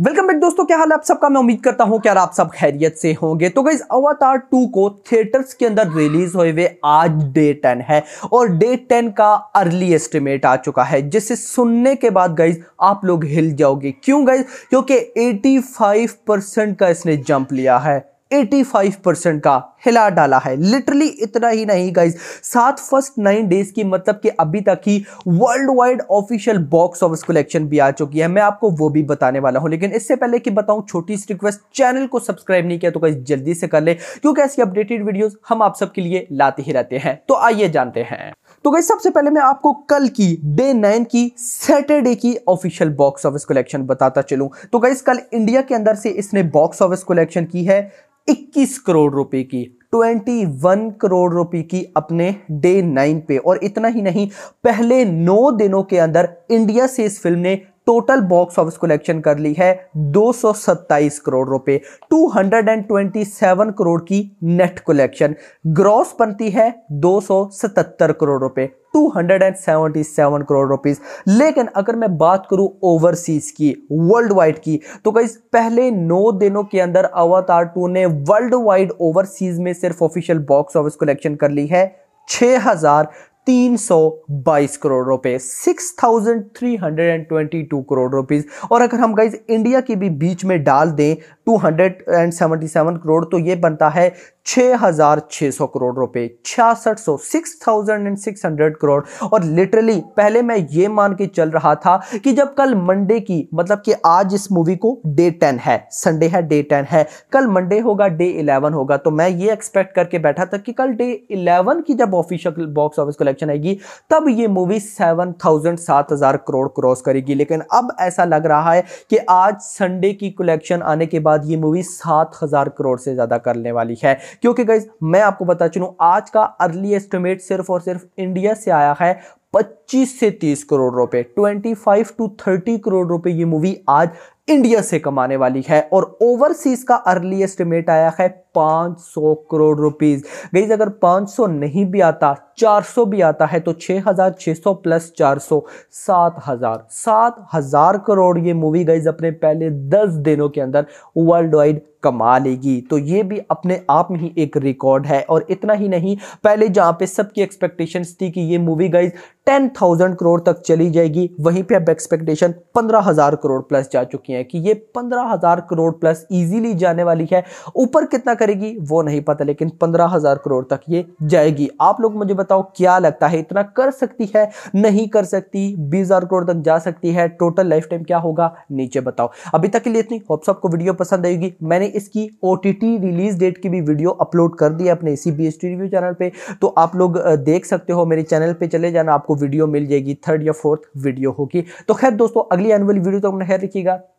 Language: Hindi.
वेलकम बैक दोस्तों क्या हाल है आप सबका मैं उम्मीद करता हूं कि आप सब खैरियत से होंगे तो गई अवतार 2 को थिएटर्स के अंदर रिलीज हुए हुए आज डे 10 है और डे 10 का अर्ली एस्टिमेट आ चुका है जिसे सुनने के बाद गाइज आप लोग हिल जाओगे क्यों गाइज क्योंकि 85 परसेंट का इसने जंप लिया है 85 परसेंट का हिला डाला है लिटरली इतना ही नहीं गाइज सात फर्स्ट नाइन डेज की मतलब कि अभी तक ही world wide official box office collection भी आ चुकी है मैं आपको वो भी बताने वाला हूं लेकिन इससे पहले कि बताऊं छोटी सी रिक्वेस्ट चैनल को सब्सक्राइब नहीं किया तो गाइज जल्दी से कर ले क्योंकि ऐसी अपडेटेड वीडियो हम आप सबके लिए लाते ही रहते हैं तो आइए जानते हैं तो गई सबसे पहले मैं आपको कल की डे नाइन की सैटरडे की ऑफिशियल बॉक्स ऑफिस कलेक्शन बताता चलूं तो गई कल इंडिया के अंदर से इसने बॉक्स ऑफिस कलेक्शन की है 21 करोड़ रुपए की 21 करोड़ रुपए की अपने डे नाइन पे और इतना ही नहीं पहले नौ दिनों के अंदर इंडिया से इस फिल्म ने टोटल बॉक्स ऑफिस कलेक्शन कर ली है 227 करोड़ रुपए 227 करोड़ की नेट कलेक्शन ग्रॉस बनती है 277 करोड़ रुपए 277 करोड़ रुपीस लेकिन अगर मैं बात करूं ओवरसीज की वर्ल्ड वाइड की तो कई पहले नौ दिनों के अंदर अवतार टू ने वर्ल्ड वाइड ओवरसीज में सिर्फ ऑफिशियल बॉक्स ऑफिस कलेक्शन कर ली है हजार 322 करोड़ रुपए 6,322 करोड़ रुपीस और अगर हम गाइज इंडिया की भी बीच में डाल दें 277 करोड़ तो ये बनता है 6,600 करोड़ रुपए छियासठ सौ six thousand and six hundred crore और लिटरली पहले मैं ये मान के चल रहा था कि जब कल मंडे की मतलब कि आज इस मूवी को डे टेन है संडे है डे टेन है कल मंडे होगा डे इलेवन होगा तो मैं ये एक्सपेक्ट करके बैठा था कि कल डे इलेवन की जब ऑफिशियल बॉक्स ऑफिस कलेक्शन आएगी तब ये मूवी सेवन थाउजेंड सात हजार करोड़ क्रॉस करेगी लेकिन अब ऐसा लग रहा है कि आज संडे की कलेक्शन आने के बाद ये मूवी सात हजार करोड़ से ज़्यादा करने वाली है क्योंकि गाइज मैं आपको बता चलूँ आज का अर्ली एस्टिमेट सिर्फ और सिर्फ इंडिया से आया है 25 से 30 करोड़ रुपए 25 टू 30 करोड़ रुपए ये मूवी आज इंडिया से कमाने वाली है और ओवरसीज का अर्ली एस्टिमेट आया है 500 करोड़ रुपीस गई अगर 500 नहीं भी आता 400 भी आता है तो 6,600 प्लस 400 7,000 हजार करोड़ ये मूवी गई अपने पहले 10 दिनों के अंदर वर्ल्ड वाइड कमा लेगी तो ये भी अपने आप में ही एक रिकॉर्ड है और इतना ही नहीं पहले जहां पे सबकी एक्सपेक्टेशंस थी कि ये मूवी गाइज 10,000 करोड़ तक चली जाएगी वहीं पे अब एक्सपेक्टेशन 15,000 करोड़ प्लस जा चुकी है है कि ये पंद्रह हजार करोड़ प्लस इजीली जाने वाली है ऊपर कितना करेगी वो नहीं पता लेकिन पंद्रह हजार करोड़ तक ये जाएगी आप लोग मुझे बताओ क्या लगता है इतना कर सकती है नहीं कर सकती बीस हजार करोड़ तक जा सकती है टोटल लाइफ टाइम क्या होगा नीचे बताओ अभी तक के लिए इतनी होप्स आपको वीडियो पसंद आएगी मैंने इसकी ओ रिलीज डेट की भी वीडियो अपलोड कर दी अपने इसी बी रिव्यू चैनल पर तो आप लोग देख सकते हो मेरे चैनल पर चले जाना आपको वीडियो मिल जाएगी थर्ड या फोर्थ वीडियो होगी तो खैर दोस्तों अगली एनुअल वीडियो तो अपना खैर रखिएगा